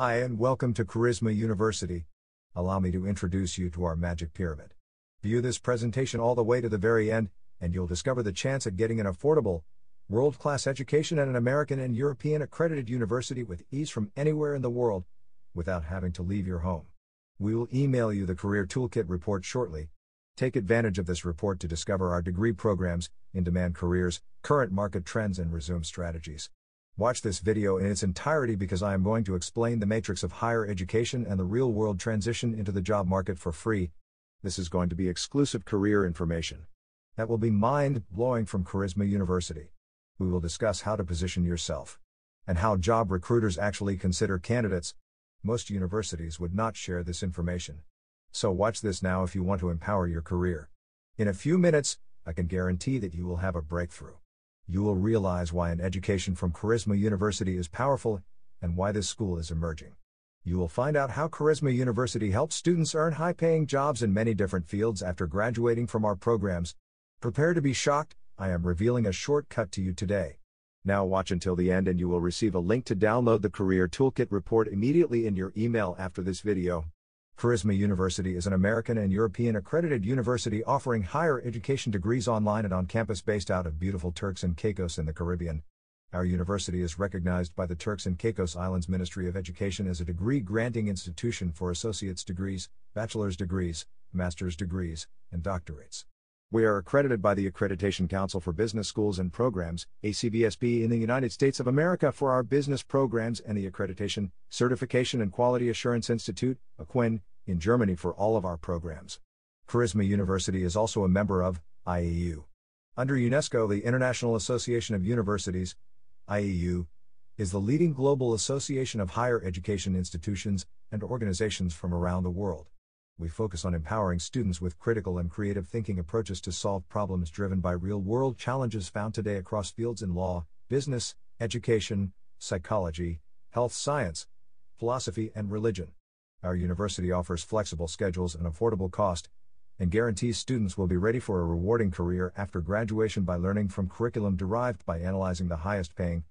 Hi, and welcome to Charisma University. Allow me to introduce you to our magic pyramid. View this presentation all the way to the very end, and you'll discover the chance at getting an affordable, world class education at an American and European accredited university with ease from anywhere in the world, without having to leave your home. We will email you the Career Toolkit report shortly. Take advantage of this report to discover our degree programs, in demand careers, current market trends, and resume strategies. Watch this video in its entirety because I am going to explain the matrix of higher education and the real world transition into the job market for free. This is going to be exclusive career information that will be mind blowing from Charisma University. We will discuss how to position yourself and how job recruiters actually consider candidates. Most universities would not share this information. So, watch this now if you want to empower your career. In a few minutes, I can guarantee that you will have a breakthrough you will realize why an education from Charisma University is powerful and why this school is emerging. You will find out how Charisma University helps students earn high paying jobs in many different fields after graduating from our programs. Prepare to be shocked, I am revealing a shortcut to you today. Now watch until the end and you will receive a link to download the Career Toolkit report immediately in your email after this video. Charisma University is an American and European accredited university offering higher education degrees online and on campus based out of beautiful Turks and Caicos in the Caribbean. Our university is recognized by the Turks and Caicos Islands Ministry of Education as a degree granting institution for associate's degrees, bachelor's degrees, master's degrees, and doctorates. We are accredited by the Accreditation Council for Business Schools and Programs, (ACBSP) in the United States of America for our business programs and the Accreditation, Certification and Quality Assurance Institute, AQUIN, in Germany for all of our programs. Charisma University is also a member of IEU. Under UNESCO, the International Association of Universities, IEU, is the leading global association of higher education institutions and organizations from around the world. We focus on empowering students with critical and creative thinking approaches to solve problems driven by real world challenges found today across fields in law, business, education, psychology, health science, philosophy, and religion our university offers flexible schedules and affordable cost, and guarantees students will be ready for a rewarding career after graduation by learning from curriculum derived by analyzing the highest paying,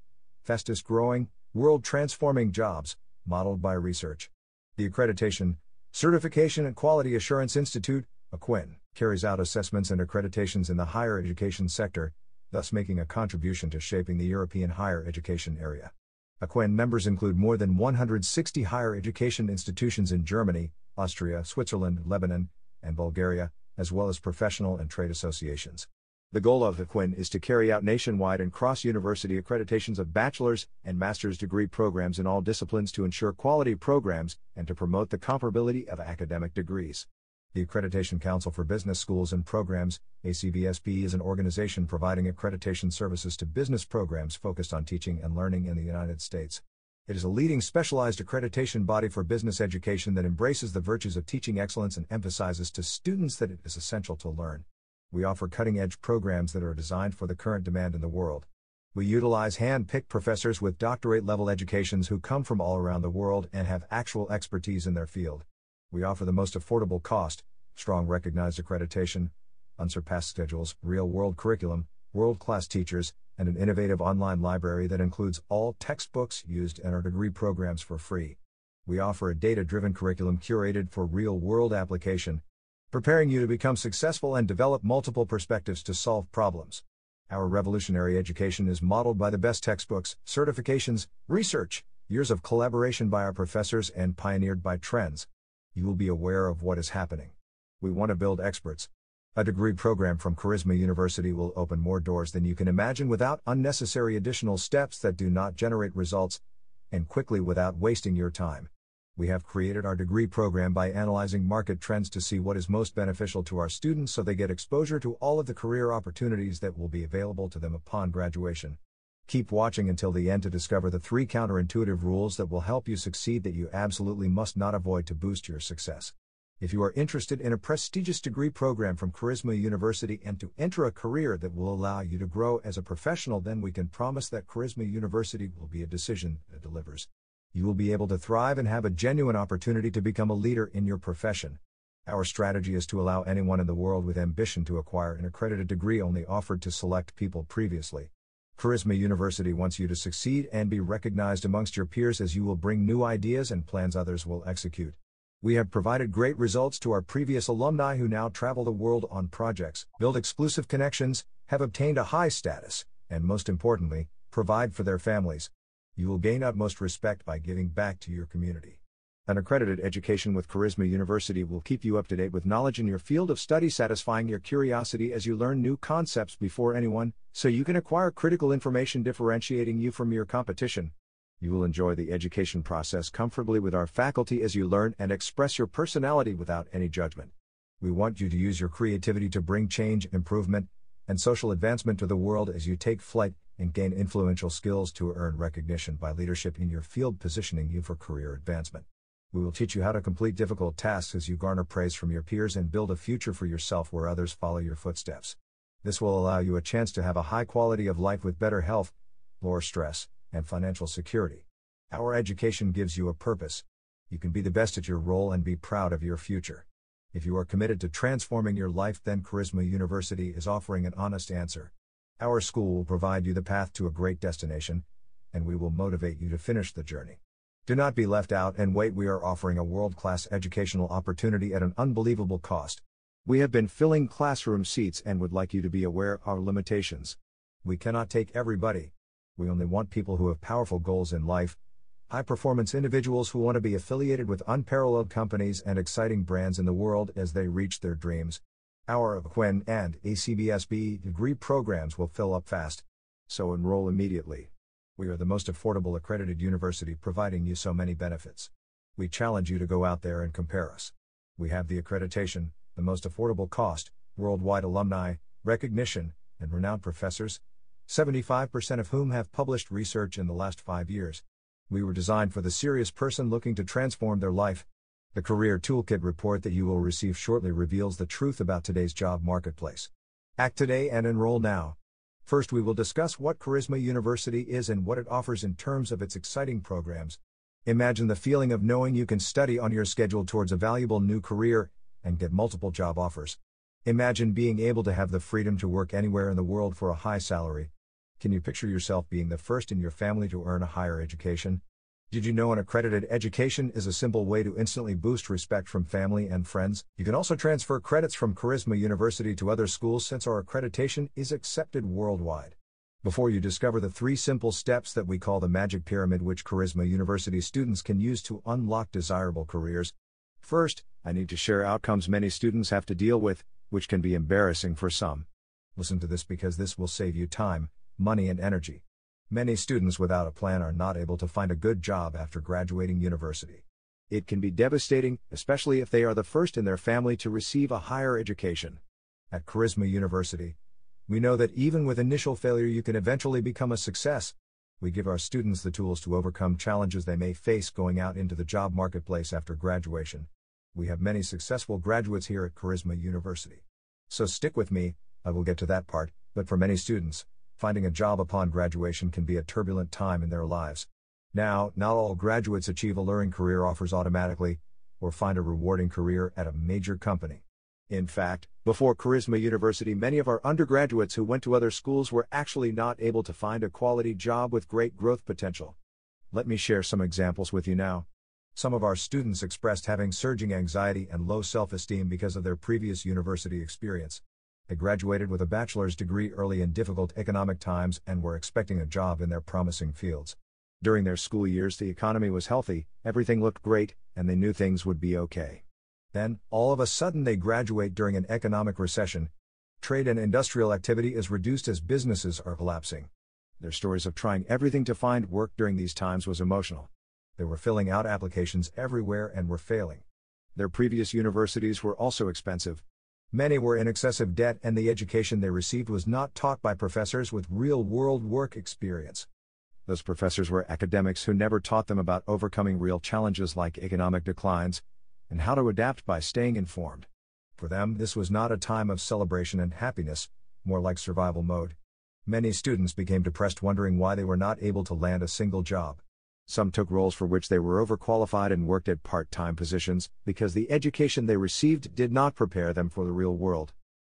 fastest growing, world transforming jobs, modeled by research. The Accreditation, Certification and Quality Assurance Institute, AQUIN, carries out assessments and accreditations in the higher education sector, thus making a contribution to shaping the European higher education area. AQUEN members include more than 160 higher education institutions in Germany, Austria, Switzerland, Lebanon, and Bulgaria, as well as professional and trade associations. The goal of AQUIN is to carry out nationwide and cross university accreditations of bachelor's and master's degree programs in all disciplines to ensure quality programs and to promote the comparability of academic degrees. The Accreditation Council for Business Schools and Programs, ACBSP, is an organization providing accreditation services to business programs focused on teaching and learning in the United States. It is a leading specialized accreditation body for business education that embraces the virtues of teaching excellence and emphasizes to students that it is essential to learn. We offer cutting edge programs that are designed for the current demand in the world. We utilize hand picked professors with doctorate level educations who come from all around the world and have actual expertise in their field. We offer the most affordable cost, strong recognized accreditation, unsurpassed schedules, real world curriculum, world class teachers, and an innovative online library that includes all textbooks used in our degree programs for free. We offer a data driven curriculum curated for real world application, preparing you to become successful and develop multiple perspectives to solve problems. Our revolutionary education is modeled by the best textbooks, certifications, research, years of collaboration by our professors, and pioneered by trends, you will be aware of what is happening. We want to build experts. A degree program from Charisma University will open more doors than you can imagine without unnecessary additional steps that do not generate results, and quickly without wasting your time. We have created our degree program by analyzing market trends to see what is most beneficial to our students so they get exposure to all of the career opportunities that will be available to them upon graduation. Keep watching until the end to discover the three counterintuitive rules that will help you succeed that you absolutely must not avoid to boost your success. If you are interested in a prestigious degree program from Charisma University and to enter a career that will allow you to grow as a professional, then we can promise that Charisma University will be a decision that delivers. You will be able to thrive and have a genuine opportunity to become a leader in your profession. Our strategy is to allow anyone in the world with ambition to acquire an accredited degree only offered to select people previously. Charisma University wants you to succeed and be recognized amongst your peers as you will bring new ideas and plans others will execute. We have provided great results to our previous alumni who now travel the world on projects, build exclusive connections, have obtained a high status, and most importantly, provide for their families. You will gain utmost respect by giving back to your community. An accredited education with Charisma University will keep you up to date with knowledge in your field of study, satisfying your curiosity as you learn new concepts before anyone, so you can acquire critical information differentiating you from your competition. You will enjoy the education process comfortably with our faculty as you learn and express your personality without any judgment. We want you to use your creativity to bring change, improvement, and social advancement to the world as you take flight and gain influential skills to earn recognition by leadership in your field, positioning you for career advancement. We will teach you how to complete difficult tasks as you garner praise from your peers and build a future for yourself where others follow your footsteps. This will allow you a chance to have a high quality of life with better health, lower stress, and financial security. Our education gives you a purpose. You can be the best at your role and be proud of your future. If you are committed to transforming your life, then Charisma University is offering an honest answer. Our school will provide you the path to a great destination, and we will motivate you to finish the journey. Do not be left out and wait, we are offering a world class educational opportunity at an unbelievable cost. We have been filling classroom seats and would like you to be aware of our limitations. We cannot take everybody. We only want people who have powerful goals in life, high performance individuals who want to be affiliated with unparalleled companies and exciting brands in the world as they reach their dreams. Our AQUEN and ACBSB degree programs will fill up fast. So enroll immediately. We are the most affordable accredited university providing you so many benefits. We challenge you to go out there and compare us. We have the accreditation, the most affordable cost, worldwide alumni, recognition, and renowned professors, 75% of whom have published research in the last five years. We were designed for the serious person looking to transform their life. The Career Toolkit report that you will receive shortly reveals the truth about today's job marketplace. Act today and enroll now. First, we will discuss what Charisma University is and what it offers in terms of its exciting programs. Imagine the feeling of knowing you can study on your schedule towards a valuable new career and get multiple job offers. Imagine being able to have the freedom to work anywhere in the world for a high salary. Can you picture yourself being the first in your family to earn a higher education? Did you know an accredited education is a simple way to instantly boost respect from family and friends? You can also transfer credits from Charisma University to other schools since our accreditation is accepted worldwide. Before you discover the three simple steps that we call the magic pyramid, which Charisma University students can use to unlock desirable careers, first, I need to share outcomes many students have to deal with, which can be embarrassing for some. Listen to this because this will save you time, money, and energy. Many students without a plan are not able to find a good job after graduating university. It can be devastating, especially if they are the first in their family to receive a higher education. At Charisma University, we know that even with initial failure, you can eventually become a success. We give our students the tools to overcome challenges they may face going out into the job marketplace after graduation. We have many successful graduates here at Charisma University. So stick with me, I will get to that part, but for many students, finding a job upon graduation can be a turbulent time in their lives. Now, not all graduates achieve alluring career offers automatically, or find a rewarding career at a major company. In fact, before Charisma University, many of our undergraduates who went to other schools were actually not able to find a quality job with great growth potential. Let me share some examples with you now. Some of our students expressed having surging anxiety and low self esteem because of their previous university experience. They graduated with a bachelor's degree early in difficult economic times and were expecting a job in their promising fields. During their school years, the economy was healthy, everything looked great, and they knew things would be okay. Then, all of a sudden, they graduate during an economic recession. Trade and industrial activity is reduced as businesses are collapsing. Their stories of trying everything to find work during these times was emotional. They were filling out applications everywhere and were failing. Their previous universities were also expensive, Many were in excessive debt and the education they received was not taught by professors with real world work experience. Those professors were academics who never taught them about overcoming real challenges like economic declines and how to adapt by staying informed. For them, this was not a time of celebration and happiness, more like survival mode. Many students became depressed wondering why they were not able to land a single job. Some took roles for which they were overqualified and worked at part time positions because the education they received did not prepare them for the real world.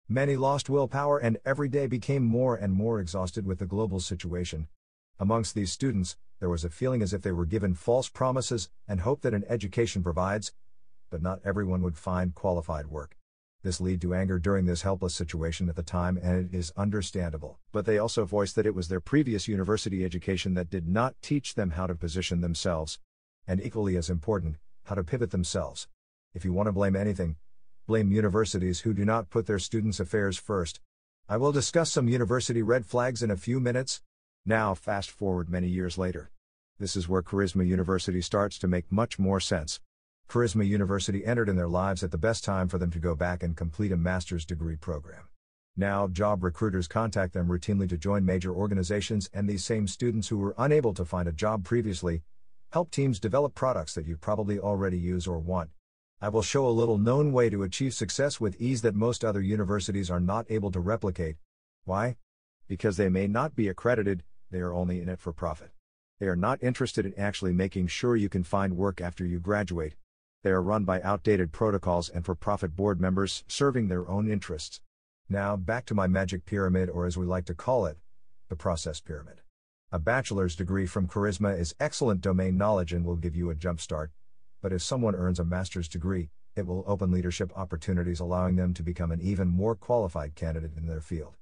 Many lost willpower and every day became more and more exhausted with the global situation. Amongst these students, there was a feeling as if they were given false promises and hope that an education provides, but not everyone would find qualified work this lead to anger during this helpless situation at the time and it is understandable. But they also voiced that it was their previous university education that did not teach them how to position themselves, and equally as important, how to pivot themselves. If you want to blame anything, blame universities who do not put their students' affairs first. I will discuss some university red flags in a few minutes. Now, fast forward many years later. This is where Charisma University starts to make much more sense. Charisma University entered in their lives at the best time for them to go back and complete a master's degree program. Now, job recruiters contact them routinely to join major organizations, and these same students who were unable to find a job previously help teams develop products that you probably already use or want. I will show a little known way to achieve success with ease that most other universities are not able to replicate. Why? Because they may not be accredited, they are only in it for profit. They are not interested in actually making sure you can find work after you graduate, they are run by outdated protocols and for profit board members serving their own interests. Now, back to my magic pyramid, or as we like to call it, the process pyramid. A bachelor's degree from Charisma is excellent domain knowledge and will give you a jump start, but if someone earns a master's degree, it will open leadership opportunities, allowing them to become an even more qualified candidate in their field.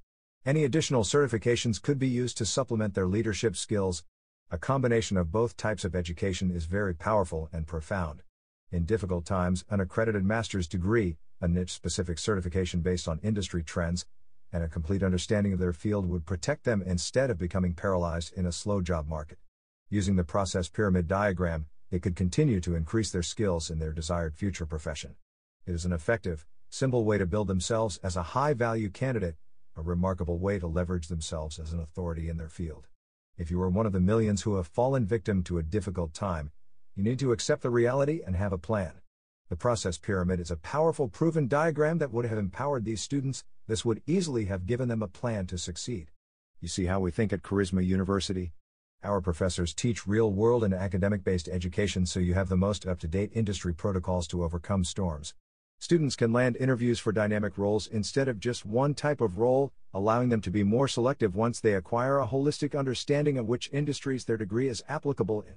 Any additional certifications could be used to supplement their leadership skills. A combination of both types of education is very powerful and profound in difficult times, an accredited master's degree, a niche specific certification based on industry trends, and a complete understanding of their field would protect them instead of becoming paralyzed in a slow job market. Using the process pyramid diagram, they could continue to increase their skills in their desired future profession. It is an effective, simple way to build themselves as a high value candidate, a remarkable way to leverage themselves as an authority in their field. If you are one of the millions who have fallen victim to a difficult time, you need to accept the reality and have a plan. The process pyramid is a powerful proven diagram that would have empowered these students, this would easily have given them a plan to succeed. You see how we think at Charisma University? Our professors teach real world and academic based education so you have the most up to date industry protocols to overcome storms. Students can land interviews for dynamic roles instead of just one type of role, allowing them to be more selective once they acquire a holistic understanding of which industries their degree is applicable in.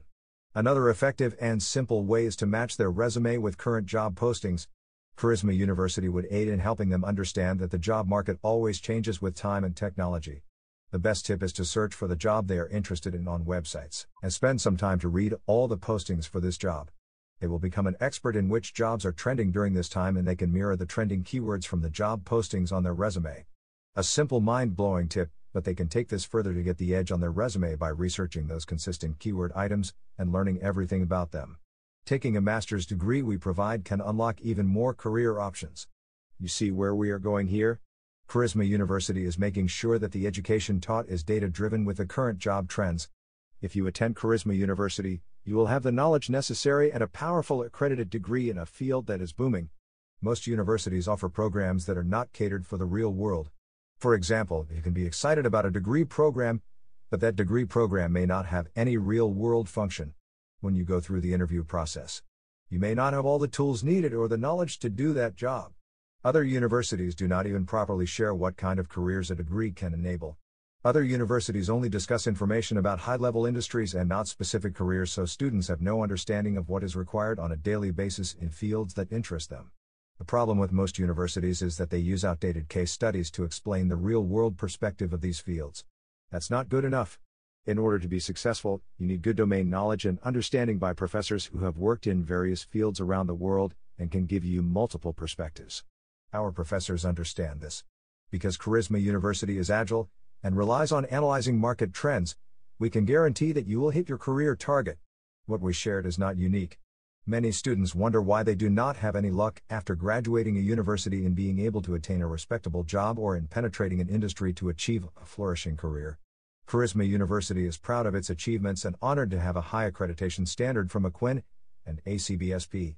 Another effective and simple way is to match their resume with current job postings. Charisma University would aid in helping them understand that the job market always changes with time and technology. The best tip is to search for the job they are interested in on websites and spend some time to read all the postings for this job. They will become an expert in which jobs are trending during this time and they can mirror the trending keywords from the job postings on their resume. A simple mind blowing tip but they can take this further to get the edge on their resume by researching those consistent keyword items and learning everything about them. Taking a master's degree we provide can unlock even more career options. You see where we are going here? Charisma University is making sure that the education taught is data driven with the current job trends. If you attend Charisma University, you will have the knowledge necessary and a powerful accredited degree in a field that is booming. Most universities offer programs that are not catered for the real world, for example, you can be excited about a degree program, but that degree program may not have any real world function when you go through the interview process. You may not have all the tools needed or the knowledge to do that job. Other universities do not even properly share what kind of careers a degree can enable. Other universities only discuss information about high level industries and not specific careers, so students have no understanding of what is required on a daily basis in fields that interest them. The problem with most universities is that they use outdated case studies to explain the real world perspective of these fields. That's not good enough. In order to be successful, you need good domain knowledge and understanding by professors who have worked in various fields around the world and can give you multiple perspectives. Our professors understand this. Because Charisma University is agile and relies on analyzing market trends, we can guarantee that you will hit your career target. What we shared is not unique. Many students wonder why they do not have any luck after graduating a university in being able to attain a respectable job or in penetrating an industry to achieve a flourishing career. Charisma University is proud of its achievements and honored to have a high accreditation standard from AQUIN and ACBSP.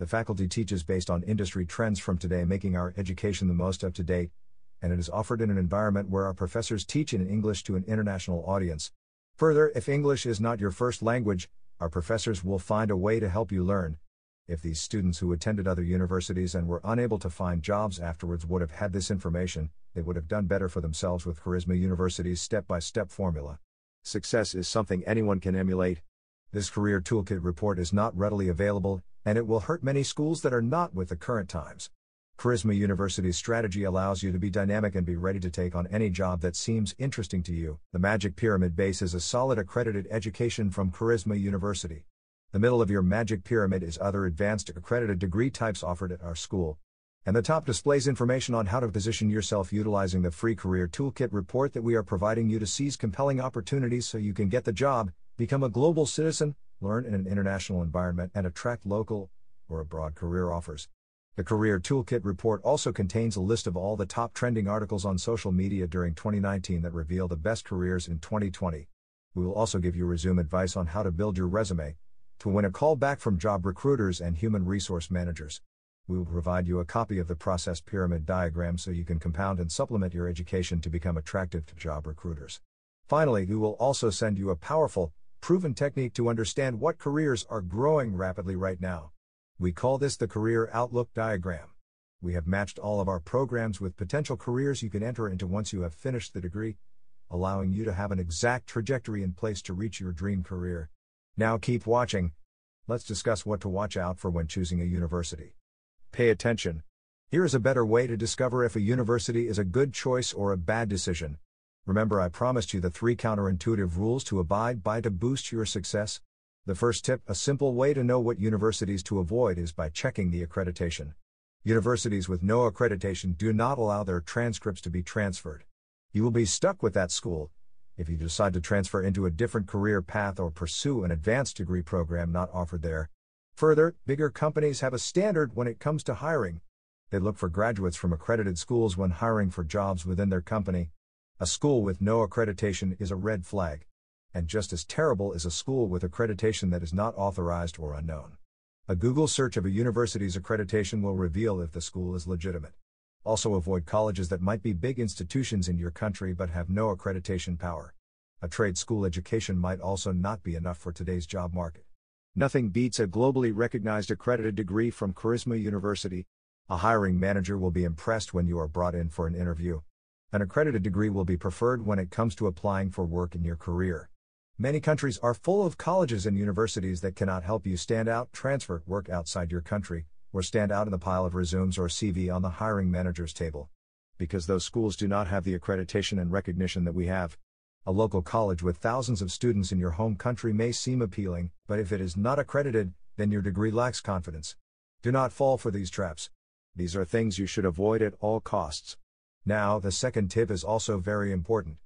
The faculty teaches based on industry trends from today, making our education the most up to date, and it is offered in an environment where our professors teach in English to an international audience. Further, if English is not your first language, our professors will find a way to help you learn. If these students who attended other universities and were unable to find jobs afterwards would have had this information, they would have done better for themselves with Charisma University's step by step formula. Success is something anyone can emulate. This Career Toolkit report is not readily available, and it will hurt many schools that are not with the current times. Charisma University's strategy allows you to be dynamic and be ready to take on any job that seems interesting to you. The Magic Pyramid Base is a solid accredited education from Charisma University. The middle of your Magic Pyramid is other advanced accredited degree types offered at our school. And the top displays information on how to position yourself utilizing the free career toolkit report that we are providing you to seize compelling opportunities so you can get the job, become a global citizen, learn in an international environment, and attract local or abroad career offers. The Career Toolkit report also contains a list of all the top trending articles on social media during 2019 that reveal the best careers in 2020. We will also give you resume advice on how to build your resume to win a call back from job recruiters and human resource managers. We will provide you a copy of the process pyramid diagram so you can compound and supplement your education to become attractive to job recruiters. Finally, we will also send you a powerful, proven technique to understand what careers are growing rapidly right now. We call this the Career Outlook Diagram. We have matched all of our programs with potential careers you can enter into once you have finished the degree, allowing you to have an exact trajectory in place to reach your dream career. Now keep watching. Let's discuss what to watch out for when choosing a university. Pay attention. Here is a better way to discover if a university is a good choice or a bad decision. Remember, I promised you the three counterintuitive rules to abide by to boost your success? The first tip a simple way to know what universities to avoid is by checking the accreditation. Universities with no accreditation do not allow their transcripts to be transferred. You will be stuck with that school if you decide to transfer into a different career path or pursue an advanced degree program not offered there. Further, bigger companies have a standard when it comes to hiring. They look for graduates from accredited schools when hiring for jobs within their company. A school with no accreditation is a red flag and just as terrible is a school with accreditation that is not authorized or unknown. A Google search of a university's accreditation will reveal if the school is legitimate. Also, avoid colleges that might be big institutions in your country but have no accreditation power. A trade school education might also not be enough for today's job market. Nothing beats a globally recognized accredited degree from Charisma University. A hiring manager will be impressed when you are brought in for an interview. An accredited degree will be preferred when it comes to applying for work in your career. Many countries are full of colleges and universities that cannot help you stand out, transfer, work outside your country, or stand out in the pile of resumes or CV on the hiring manager's table. Because those schools do not have the accreditation and recognition that we have. A local college with thousands of students in your home country may seem appealing, but if it is not accredited, then your degree lacks confidence. Do not fall for these traps. These are things you should avoid at all costs. Now, the second tip is also very important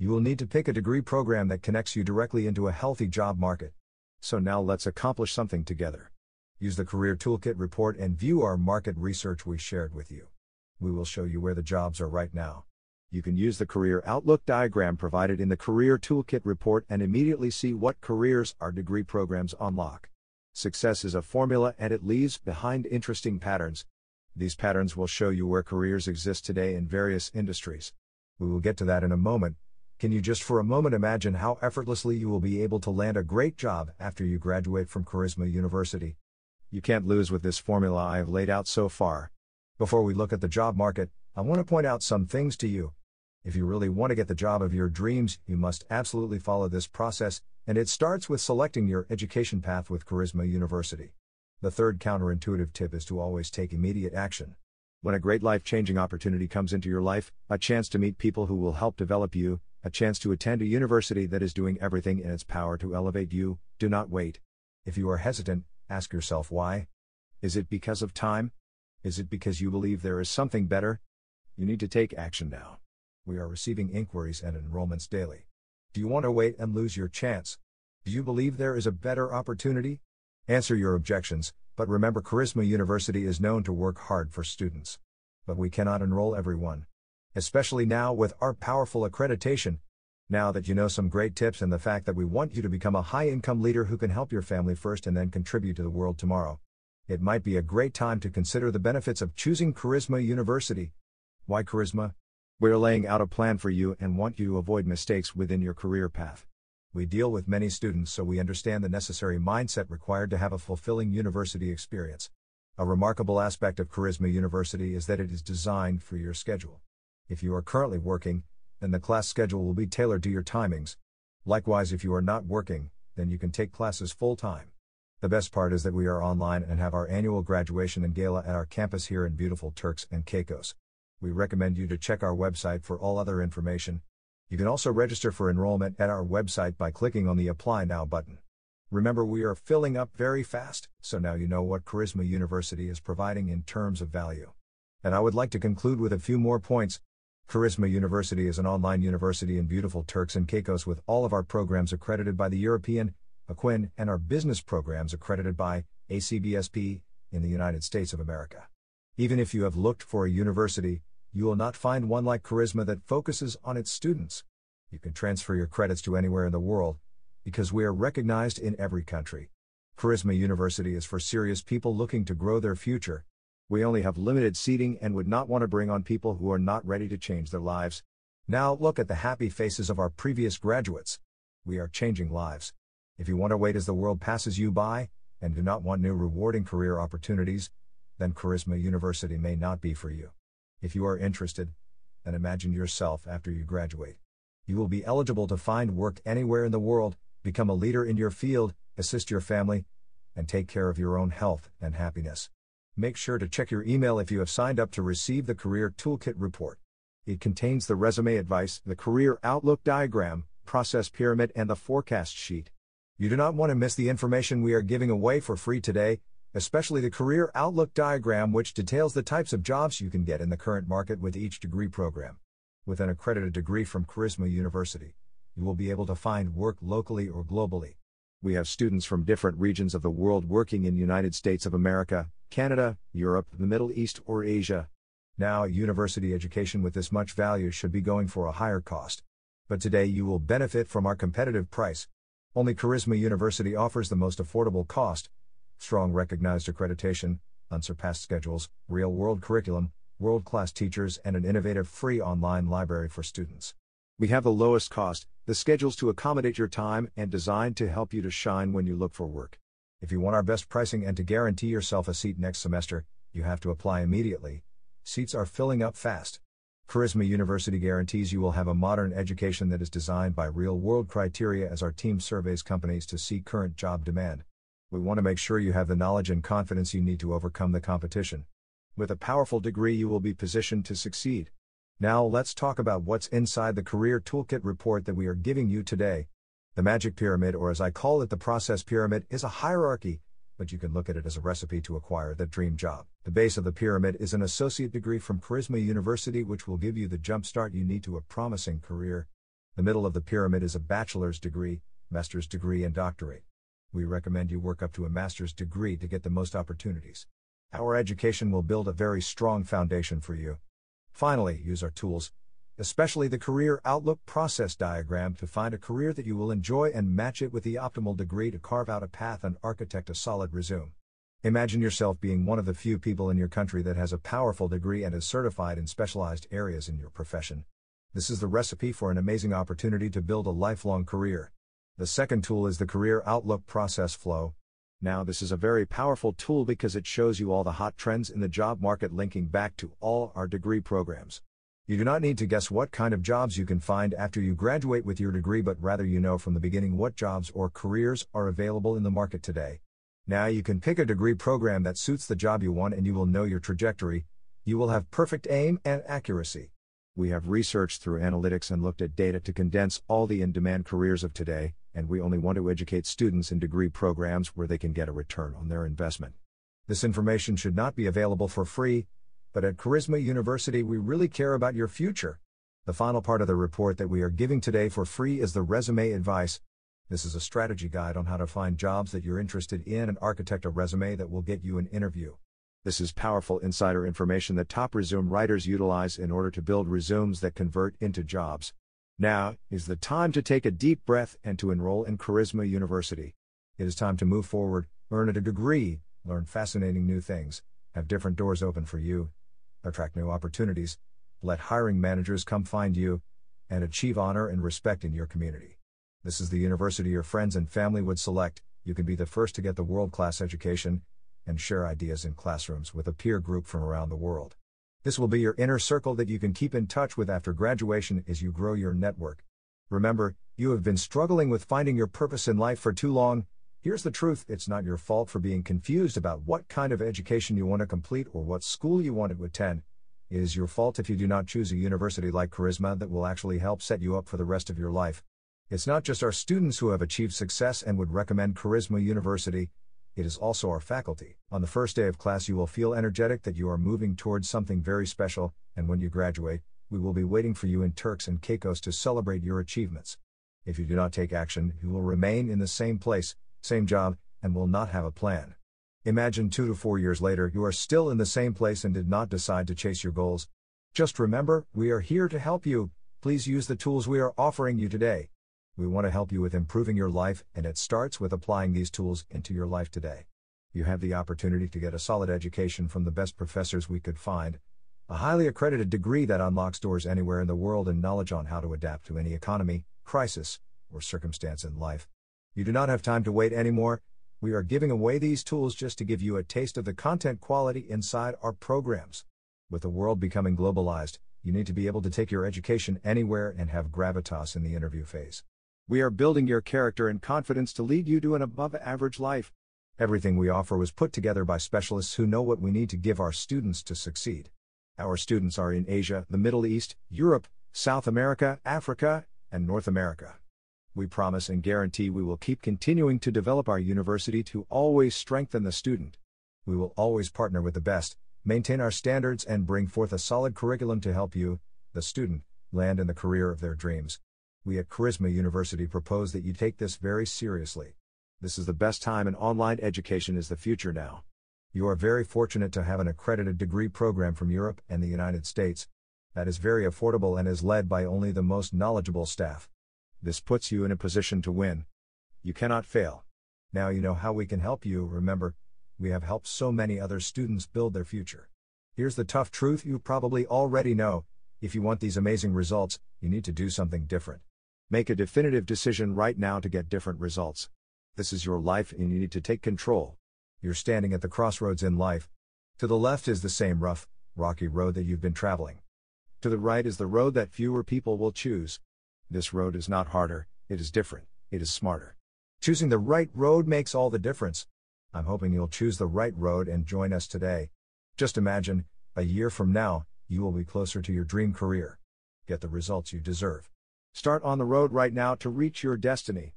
you will need to pick a degree program that connects you directly into a healthy job market. So now let's accomplish something together. Use the Career Toolkit report and view our market research we shared with you. We will show you where the jobs are right now. You can use the Career Outlook diagram provided in the Career Toolkit report and immediately see what careers our degree programs unlock. Success is a formula and it leaves behind interesting patterns. These patterns will show you where careers exist today in various industries. We will get to that in a moment, can you just for a moment imagine how effortlessly you will be able to land a great job after you graduate from Charisma University? You can't lose with this formula I have laid out so far. Before we look at the job market, I want to point out some things to you. If you really want to get the job of your dreams, you must absolutely follow this process, and it starts with selecting your education path with Charisma University. The third counterintuitive tip is to always take immediate action. When a great life changing opportunity comes into your life, a chance to meet people who will help develop you, a chance to attend a university that is doing everything in its power to elevate you, do not wait. If you are hesitant, ask yourself why. Is it because of time? Is it because you believe there is something better? You need to take action now. We are receiving inquiries and enrollments daily. Do you want to wait and lose your chance? Do you believe there is a better opportunity? Answer your objections, but remember Charisma University is known to work hard for students. But we cannot enroll everyone especially now with our powerful accreditation. Now that you know some great tips and the fact that we want you to become a high income leader who can help your family first and then contribute to the world tomorrow, it might be a great time to consider the benefits of choosing Charisma University. Why Charisma? We're laying out a plan for you and want you to avoid mistakes within your career path. We deal with many students, so we understand the necessary mindset required to have a fulfilling university experience. A remarkable aspect of Charisma University is that it is designed for your schedule. If you are currently working, then the class schedule will be tailored to your timings. Likewise, if you are not working, then you can take classes full time. The best part is that we are online and have our annual graduation and gala at our campus here in beautiful Turks and Caicos. We recommend you to check our website for all other information. You can also register for enrollment at our website by clicking on the Apply Now button. Remember, we are filling up very fast, so now you know what Charisma University is providing in terms of value. And I would like to conclude with a few more points. Charisma University is an online university in beautiful Turks and Caicos with all of our programs accredited by the European AQUIN and our business programs accredited by ACBSP in the United States of America. Even if you have looked for a university, you will not find one like Charisma that focuses on its students. You can transfer your credits to anywhere in the world because we are recognized in every country. Charisma University is for serious people looking to grow their future we only have limited seating and would not want to bring on people who are not ready to change their lives. Now look at the happy faces of our previous graduates. We are changing lives. If you want to wait as the world passes you by, and do not want new rewarding career opportunities, then Charisma University may not be for you. If you are interested, then imagine yourself after you graduate. You will be eligible to find work anywhere in the world, become a leader in your field, assist your family, and take care of your own health and happiness. Make sure to check your email if you have signed up to receive the Career Toolkit report. It contains the resume advice, the career outlook diagram, process pyramid, and the forecast sheet. You do not want to miss the information we are giving away for free today, especially the Career Outlook diagram, which details the types of jobs you can get in the current market with each degree program. With an accredited degree from Charisma University, you will be able to find work locally or globally. We have students from different regions of the world working in United States of America, Canada, Europe, the Middle East, or Asia. Now, university education with this much value should be going for a higher cost. But today you will benefit from our competitive price. Only Charisma University offers the most affordable cost, strong recognized accreditation, unsurpassed schedules, real world curriculum, world class teachers, and an innovative free online library for students. We have the lowest cost, the schedules to accommodate your time, and designed to help you to shine when you look for work. If you want our best pricing and to guarantee yourself a seat next semester, you have to apply immediately. Seats are filling up fast. Charisma University guarantees you will have a modern education that is designed by real world criteria as our team surveys companies to see current job demand. We want to make sure you have the knowledge and confidence you need to overcome the competition. With a powerful degree, you will be positioned to succeed. Now, let's talk about what's inside the Career Toolkit report that we are giving you today. The magic pyramid, or as I call it, the process pyramid, is a hierarchy, but you can look at it as a recipe to acquire that dream job. The base of the pyramid is an associate degree from Charisma University, which will give you the jumpstart you need to a promising career. The middle of the pyramid is a bachelor's degree, master's degree, and doctorate. We recommend you work up to a master's degree to get the most opportunities. Our education will build a very strong foundation for you. Finally, use our tools, especially the Career Outlook process diagram to find a career that you will enjoy and match it with the optimal degree to carve out a path and architect a solid resume. Imagine yourself being one of the few people in your country that has a powerful degree and is certified in specialized areas in your profession. This is the recipe for an amazing opportunity to build a lifelong career. The second tool is the Career Outlook Process Flow. Now, this is a very powerful tool because it shows you all the hot trends in the job market linking back to all our degree programs. You do not need to guess what kind of jobs you can find after you graduate with your degree, but rather you know from the beginning what jobs or careers are available in the market today. Now you can pick a degree program that suits the job you want and you will know your trajectory. You will have perfect aim and accuracy. We have researched through analytics and looked at data to condense all the in demand careers of today, and we only want to educate students in degree programs where they can get a return on their investment. This information should not be available for free, but at Charisma University, we really care about your future. The final part of the report that we are giving today for free is the resume advice. This is a strategy guide on how to find jobs that you're interested in and architect a resume that will get you an interview. This is powerful insider information that top resume writers utilize in order to build resumes that convert into jobs. Now is the time to take a deep breath and to enroll in Charisma University. It is time to move forward, earn a degree, learn fascinating new things, have different doors open for you, attract new opportunities, let hiring managers come find you, and achieve honor and respect in your community. This is the university your friends and family would select. You can be the first to get the world class education and share ideas in classrooms with a peer group from around the world. This will be your inner circle that you can keep in touch with after graduation as you grow your network. Remember, you have been struggling with finding your purpose in life for too long, Here's the truth it's not your fault for being confused about what kind of education you want to complete or what school you want to attend. It is your fault if you do not choose a university like Charisma that will actually help set you up for the rest of your life. It's not just our students who have achieved success and would recommend Charisma University, it is also our faculty. On the first day of class, you will feel energetic that you are moving towards something very special, and when you graduate, we will be waiting for you in Turks and Caicos to celebrate your achievements. If you do not take action, you will remain in the same place, same job, and will not have a plan. Imagine two to four years later you are still in the same place and did not decide to chase your goals. Just remember, we are here to help you. Please use the tools we are offering you today. We want to help you with improving your life, and it starts with applying these tools into your life today. You have the opportunity to get a solid education from the best professors we could find, a highly accredited degree that unlocks doors anywhere in the world, and knowledge on how to adapt to any economy, crisis, or circumstance in life. You do not have time to wait anymore. We are giving away these tools just to give you a taste of the content quality inside our programs. With the world becoming globalized, you need to be able to take your education anywhere and have gravitas in the interview phase. We are building your character and confidence to lead you to an above average life. Everything we offer was put together by specialists who know what we need to give our students to succeed. Our students are in Asia, the Middle East, Europe, South America, Africa, and North America we promise and guarantee we will keep continuing to develop our university to always strengthen the student. We will always partner with the best, maintain our standards, and bring forth a solid curriculum to help you, the student, land in the career of their dreams. We at Charisma University propose that you take this very seriously. This is the best time, and online education is the future now. You are very fortunate to have an accredited degree program from Europe and the United States that is very affordable and is led by only the most knowledgeable staff. This puts you in a position to win. You cannot fail. Now you know how we can help you. Remember, we have helped so many other students build their future. Here's the tough truth you probably already know if you want these amazing results, you need to do something different. Make a definitive decision right now to get different results. This is your life and you need to take control. You're standing at the crossroads in life. To the left is the same rough, rocky road that you've been traveling. To the right is the road that fewer people will choose. This road is not harder, it is different, it is smarter. Choosing the right road makes all the difference. I'm hoping you'll choose the right road and join us today. Just imagine, a year from now, you will be closer to your dream career. Get the results you deserve. Start on the road right now to reach your destiny.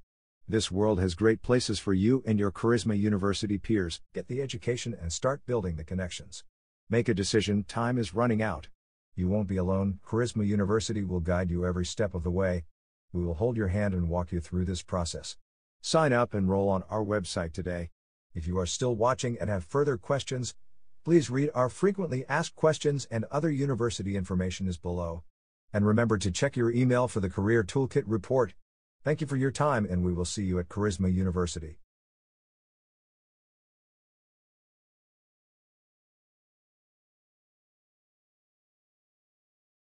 This world has great places for you and your Charisma University peers. Get the education and start building the connections. Make a decision, time is running out. You won't be alone, Charisma University will guide you every step of the way. We will hold your hand and walk you through this process. Sign up and roll on our website today. If you are still watching and have further questions, please read our frequently asked questions and other university information is below. And remember to check your email for the Career Toolkit report. Thank you for your time, and we will see you at Charisma University.